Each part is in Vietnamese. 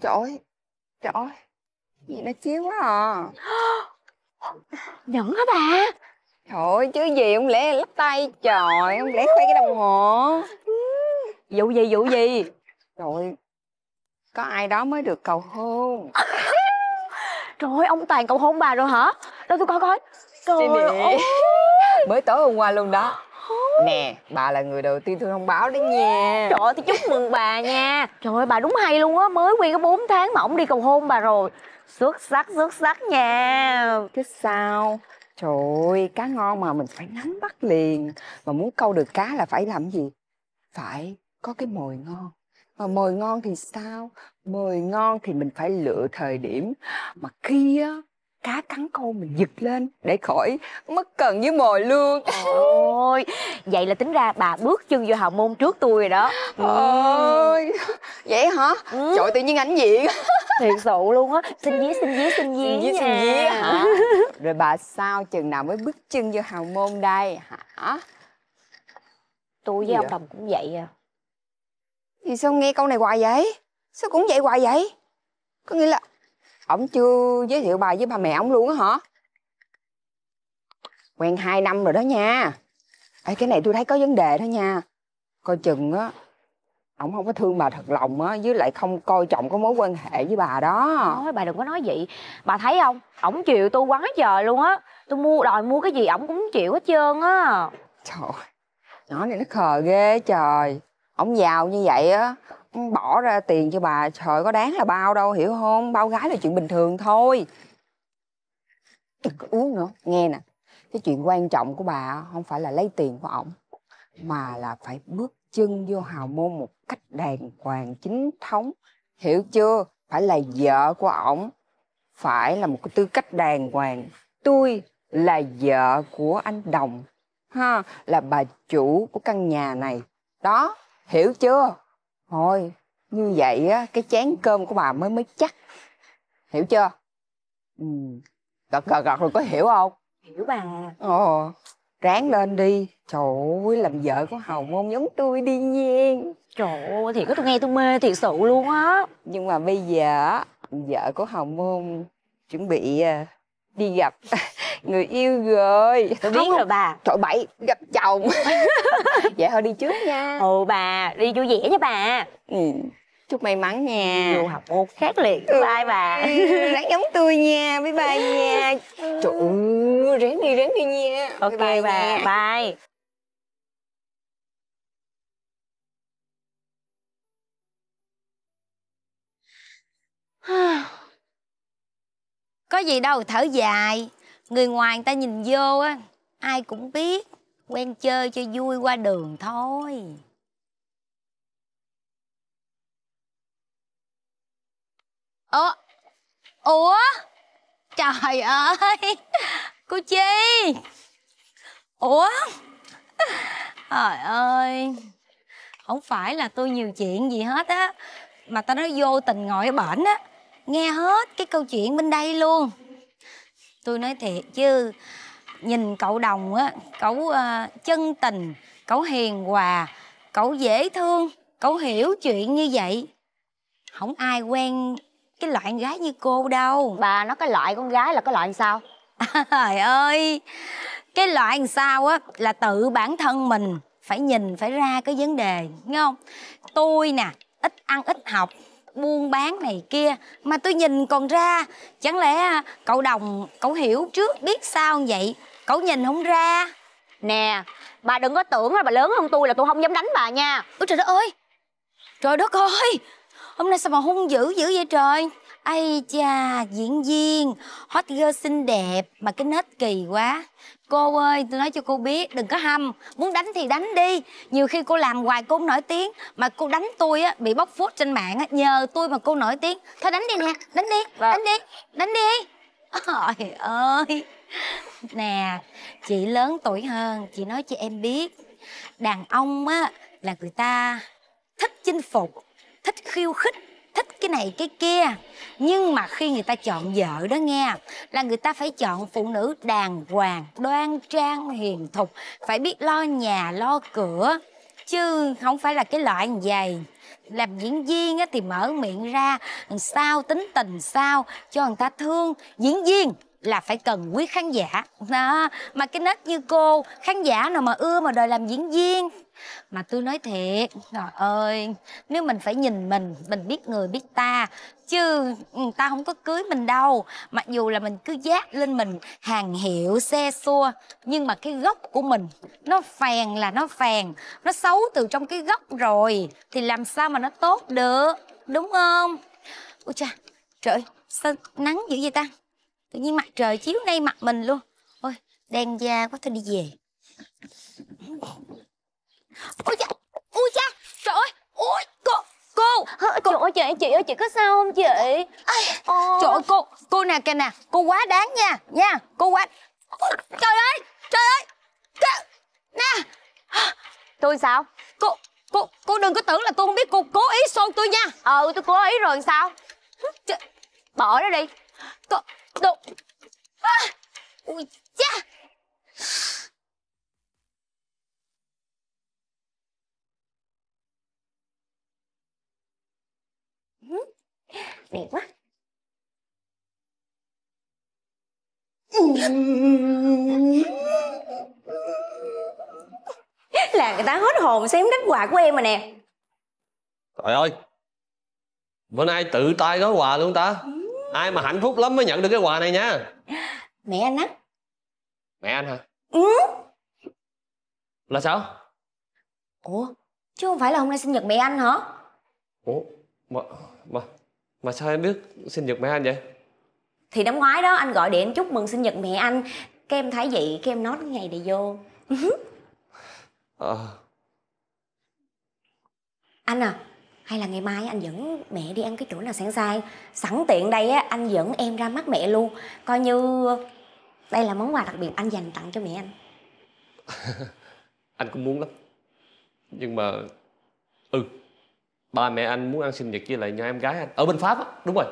Trời ơi, trời ơi, gì nó chiếu quá à Nhẫn hả bà? Trời ơi, chứ gì không lẽ lắp tay trời, không lẽ khoe cái đồng hồ Vụ gì, vụ gì? Trời có ai đó mới được cầu hôn Trời ơi, ông Toàn cầu hôn bà rồi hả? Đâu tôi coi coi Trời ơi Mới tối hôm qua luôn đó nè bà là người đầu tiên tôi thông báo đấy nha trời ơi tôi chúc mừng bà nha trời ơi bà đúng hay luôn á mới quen có 4 tháng mà ổng đi cầu hôn bà rồi xuất sắc xuất sắc nha chứ sao trời ơi cá ngon mà mình phải nắm bắt liền mà muốn câu được cá là phải làm gì phải có cái mồi ngon mà mồi ngon thì sao mồi ngon thì mình phải lựa thời điểm mà khi á cá cắn câu mình giật lên để khỏi mất cần với mồi luôn. ôi vậy là tính ra bà bước chân vô hào môn trước tôi rồi đó ừ. ôi ừ. vậy hả ừ. trời tự nhiên ảnh diện thiệt sự luôn á xin dí xin dí xin dí xin dí hả rồi bà sao chừng nào mới bước chân vô hào môn đây hả tôi với Gì ông đồng cũng vậy à vì sao nghe câu này hoài vậy sao cũng vậy hoài vậy có nghĩa là ổng chưa giới thiệu bà với ba mẹ ổng luôn á hả quen hai năm rồi đó nha Ê, cái này tôi thấy có vấn đề đó nha coi chừng á ổng không có thương bà thật lòng á với lại không coi trọng cái mối quan hệ với bà đó Thôi bà đừng có nói vậy bà thấy không ổng chịu tôi quá trời luôn á tôi mua đòi mua cái gì ổng cũng chịu hết trơn á trời ơi, nhỏ này nó khờ ghê trời ổng giàu như vậy á bỏ ra tiền cho bà trời có đáng là bao đâu hiểu không bao gái là chuyện bình thường thôi đừng có uống nữa nghe nè cái chuyện quan trọng của bà không phải là lấy tiền của ổng mà là phải bước chân vô hào môn một cách đàng hoàng chính thống hiểu chưa phải là vợ của ổng phải là một cái tư cách đàng hoàng tôi là vợ của anh đồng ha là bà chủ của căn nhà này đó hiểu chưa Thôi, như vậy á, cái chén cơm của bà mới mới chắc. Hiểu chưa? Ừ. Gật gật gật rồi có hiểu không? Hiểu bà. Ồ, ráng lên đi. Trời ơi, làm vợ của Hồng không giống tôi đi nhiên. Trời ơi, thì có tôi nghe tôi mê thiệt sự luôn á. Nhưng mà bây giờ vợ của Hồng không chuẩn bị à, đi gặp người yêu rồi tôi biết không, rồi bà thổi bậy gặp chồng vậy thôi đi trước nha ồ bà đi vui vẻ nha bà ừ chúc may mắn nha du học một khác liệt ừ. bye bà ráng giống tôi nha bye bye nha trời ơi ráng đi ráng đi nha ok bye bye, bà. Nha. bye. bye. Có gì đâu thở dài Người ngoài người ta nhìn vô á Ai cũng biết Quen chơi cho vui qua đường thôi Ủa Ủa Trời ơi Cô Chi Ủa Trời ơi Không phải là tôi nhiều chuyện gì hết á Mà tao nói vô tình ngồi ở bển á nghe hết cái câu chuyện bên đây luôn tôi nói thiệt chứ nhìn cậu đồng á cậu uh, chân tình cậu hiền hòa cậu dễ thương cậu hiểu chuyện như vậy không ai quen cái loại gái như cô đâu bà nó cái loại con gái là cái loại làm sao trời ơi cái loại làm sao á là tự bản thân mình phải nhìn phải ra cái vấn đề nghe không tôi nè ít ăn ít học buôn bán này kia mà tôi nhìn còn ra chẳng lẽ à, cậu đồng cậu hiểu trước biết sao vậy cậu nhìn không ra nè bà đừng có tưởng là bà lớn hơn tôi là tôi không dám đánh bà nha ôi trời đất ơi trời đất ơi hôm nay sao mà hung dữ dữ vậy trời ai cha diễn viên hot girl xinh đẹp mà cái nết kỳ quá cô ơi tôi nói cho cô biết đừng có hâm muốn đánh thì đánh đi nhiều khi cô làm hoài cô nổi tiếng mà cô đánh tôi á bị bóc phốt trên mạng á nhờ tôi mà cô nổi tiếng thôi đánh đi nè đánh đi vâng. đánh đi đánh đi ôi ơi nè chị lớn tuổi hơn chị nói cho em biết đàn ông á là người ta thích chinh phục thích khiêu khích cái này cái kia nhưng mà khi người ta chọn vợ đó nghe là người ta phải chọn phụ nữ đàng hoàng đoan trang hiền thục phải biết lo nhà lo cửa chứ không phải là cái loại dày làm diễn viên á, thì mở miệng ra sao tính tình sao cho người ta thương diễn viên là phải cần quý khán giả đó mà cái nết như cô khán giả nào mà ưa mà đòi làm diễn viên mà tôi nói thiệt trời ơi nếu mình phải nhìn mình mình biết người biết ta chứ người ừ, ta không có cưới mình đâu mặc dù là mình cứ dát lên mình hàng hiệu xe xua nhưng mà cái gốc của mình nó phèn là nó phèn nó xấu từ trong cái gốc rồi thì làm sao mà nó tốt được đúng không ôi cha trời sao nắng dữ vậy ta tự nhiên mặt trời chiếu ngay mặt mình luôn ôi đen da quá thôi đi về Ôi da, ôi da, trời ơi, ôi cô, cô, cô. Trời ơi chị, chị ơi chị có sao không chị? ôi. Ờ. Trời ơi cô, cô nè kìa nè, cô quá đáng nha, nha, cô quá. trời ơi, trời ơi, trời, nè. Tôi sao? Cô, cô, cô đừng có tưởng là tôi không biết cô cố ý xô tôi nha. ờ tôi cố ý rồi sao? Trời, bỏ nó đi. Cô, đồ. À, ui, về quá là người ta hết hồn xem kết quà của em mà nè trời ơi bữa nay tự tay gói quà luôn ta ai mà hạnh phúc lắm mới nhận được cái quà này nha mẹ anh á mẹ anh hả ừ là sao ủa chứ không phải là hôm nay sinh nhật mẹ anh hả ủa mà mà mà sao em biết sinh nhật mẹ anh vậy thì năm ngoái đó anh gọi điện chúc mừng sinh nhật mẹ anh cái em thấy vậy cái em nói ngày này vô à. anh à hay là ngày mai anh dẫn mẹ đi ăn cái chỗ nào sáng sai sẵn tiện đây á anh dẫn em ra mắt mẹ luôn coi như đây là món quà đặc biệt anh dành tặng cho mẹ anh anh cũng muốn lắm nhưng mà ừ ba mẹ anh muốn ăn sinh nhật với lại nhỏ em gái anh ở bên pháp á đúng rồi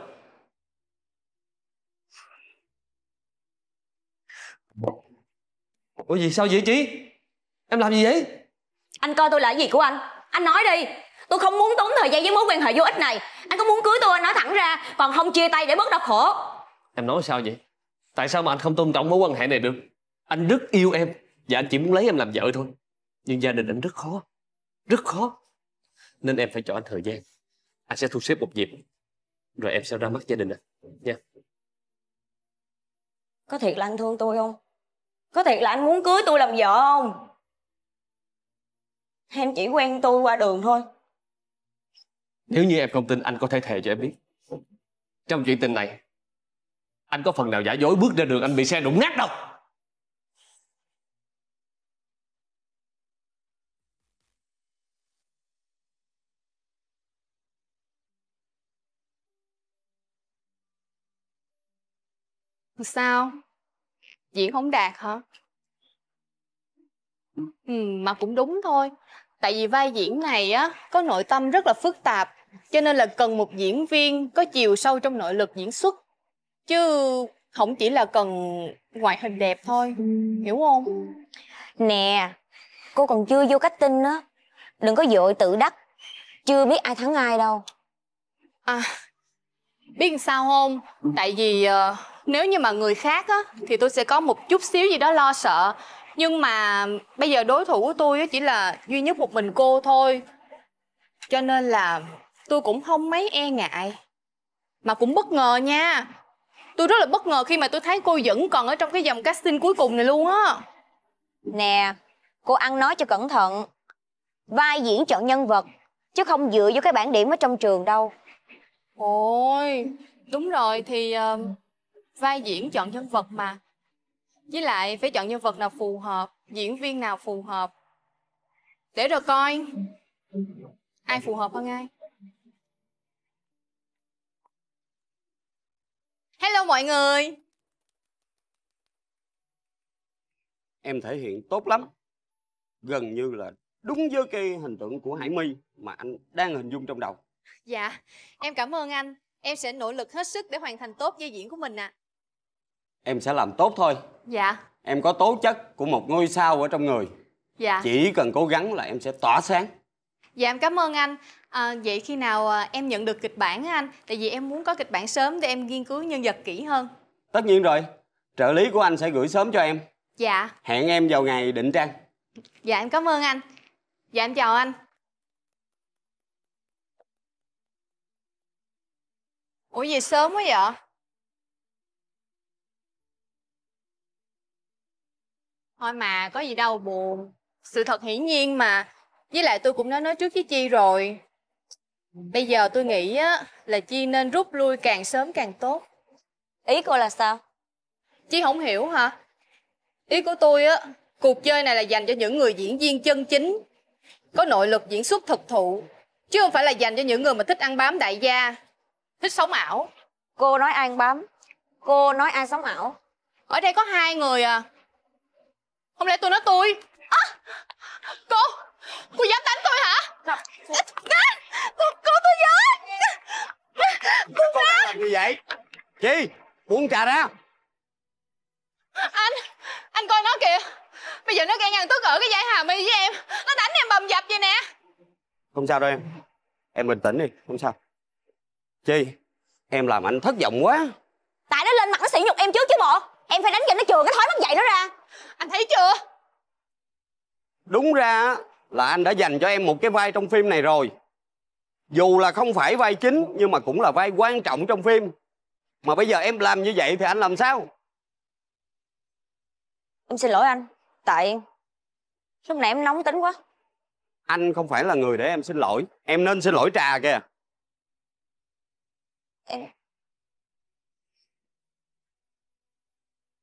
ủa gì sao vậy chị em làm gì vậy anh coi tôi là gì của anh anh nói đi tôi không muốn tốn thời gian với mối quan hệ vô ích này anh có muốn cưới tôi anh nói thẳng ra còn không chia tay để bớt đau khổ em nói sao vậy tại sao mà anh không tôn trọng mối quan hệ này được anh rất yêu em và anh chỉ muốn lấy em làm vợ thôi nhưng gia đình anh rất khó rất khó nên em phải cho anh thời gian anh sẽ thu xếp một dịp rồi em sẽ ra mắt gia đình anh nha có thiệt là anh thương tôi không có thiệt là anh muốn cưới tôi làm vợ không em chỉ quen tôi qua đường thôi nếu như em không tin anh có thể thề cho em biết trong chuyện tình này anh có phần nào giả dối bước ra đường anh bị xe đụng nát đâu Sao? Diễn không đạt hả? Ừ, mà cũng đúng thôi. Tại vì vai diễn này á có nội tâm rất là phức tạp, cho nên là cần một diễn viên có chiều sâu trong nội lực diễn xuất. Chứ không chỉ là cần ngoại hình đẹp thôi, hiểu không? Nè, cô còn chưa vô cách tin á. Đừng có vội tự đắc, chưa biết ai thắng ai đâu. À, biết sao không? Tại vì uh, nếu như mà người khác á thì tôi sẽ có một chút xíu gì đó lo sợ nhưng mà bây giờ đối thủ của tôi chỉ là duy nhất một mình cô thôi cho nên là tôi cũng không mấy e ngại mà cũng bất ngờ nha tôi rất là bất ngờ khi mà tôi thấy cô vẫn còn ở trong cái dòng casting cuối cùng này luôn á nè cô ăn nói cho cẩn thận vai diễn chọn nhân vật chứ không dựa vô cái bản điểm ở trong trường đâu ôi đúng rồi thì uh, vai diễn chọn nhân vật mà với lại phải chọn nhân vật nào phù hợp diễn viên nào phù hợp để rồi coi ai phù hợp hơn ai hello mọi người em thể hiện tốt lắm gần như là đúng với cái hình tượng của hải my mà anh đang hình dung trong đầu dạ em cảm ơn anh em sẽ nỗ lực hết sức để hoàn thành tốt vai diễn của mình ạ à em sẽ làm tốt thôi dạ em có tố chất của một ngôi sao ở trong người dạ chỉ cần cố gắng là em sẽ tỏa sáng dạ em cảm ơn anh à, vậy khi nào à, em nhận được kịch bản anh tại vì em muốn có kịch bản sớm để em nghiên cứu nhân vật kỹ hơn tất nhiên rồi trợ lý của anh sẽ gửi sớm cho em dạ hẹn em vào ngày định trang dạ em cảm ơn anh dạ em chào anh ủa gì sớm quá vậy Thôi mà, có gì đâu buồn. Sự thật hiển nhiên mà. Với lại tôi cũng đã nói trước với Chi rồi. Bây giờ tôi nghĩ á là Chi nên rút lui càng sớm càng tốt. Ý cô là sao? Chi không hiểu hả? Ý của tôi á, cuộc chơi này là dành cho những người diễn viên chân chính, có nội lực diễn xuất thực thụ, chứ không phải là dành cho những người mà thích ăn bám đại gia, thích sống ảo. Cô nói ăn bám, cô nói ai sống ảo? Ở đây có hai người à, không lẽ tôi nói tôi à, cô cô dám đánh tôi hả đánh cô, cô tôi dám. cô cô làm gì vậy chi buông trà ra anh anh coi nó kìa bây giờ nó gây ngăn tức ở cái dãy hà mi với em nó đánh em bầm dập vậy nè không sao đâu em em bình tĩnh đi không sao chi em làm anh thất vọng quá tại nó lên mặt nó sỉ nhục em trước chứ bộ em phải đánh cho nó chừa cái thói mất dạy nó ra anh thấy chưa đúng ra là anh đã dành cho em một cái vai trong phim này rồi dù là không phải vai chính nhưng mà cũng là vai quan trọng trong phim mà bây giờ em làm như vậy thì anh làm sao em xin lỗi anh tại lúc nãy em nóng tính quá anh không phải là người để em xin lỗi em nên xin lỗi trà kìa em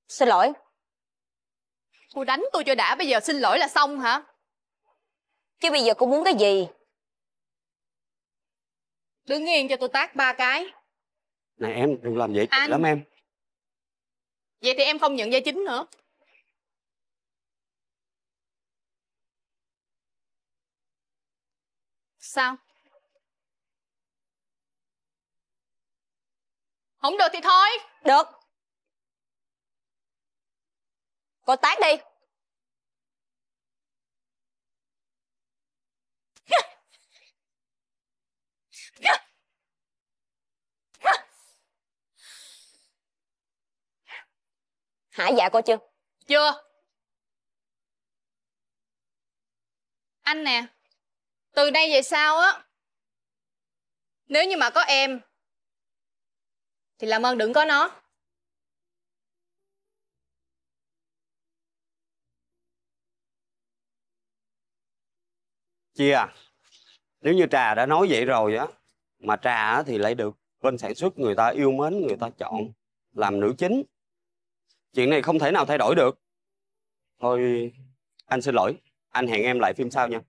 xin lỗi Cô đánh tôi cho đã bây giờ xin lỗi là xong hả Chứ bây giờ cô muốn cái gì Đứng yên cho tôi tác ba cái Này em đừng làm vậy Anh... lắm em Vậy thì em không nhận dây chính nữa Sao Không được thì thôi Được Cô tát đi Hả dạ cô chưa Chưa Anh nè Từ đây về sau á Nếu như mà có em Thì làm ơn đừng có nó chia nếu như trà đã nói vậy rồi á mà trà thì lại được bên sản xuất người ta yêu mến người ta chọn làm nữ chính chuyện này không thể nào thay đổi được thôi anh xin lỗi anh hẹn em lại phim sau nha